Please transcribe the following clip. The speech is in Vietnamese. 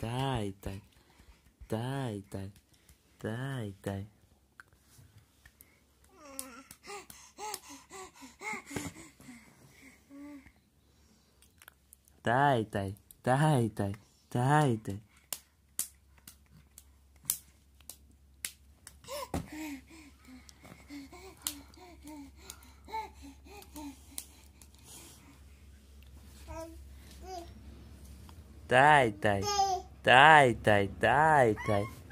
Dai, dai. Dai, dai. Dai, dai. Dai, dai. Dai, dai. Dai, dai. Dai, dai. Die! Die! Die! Die!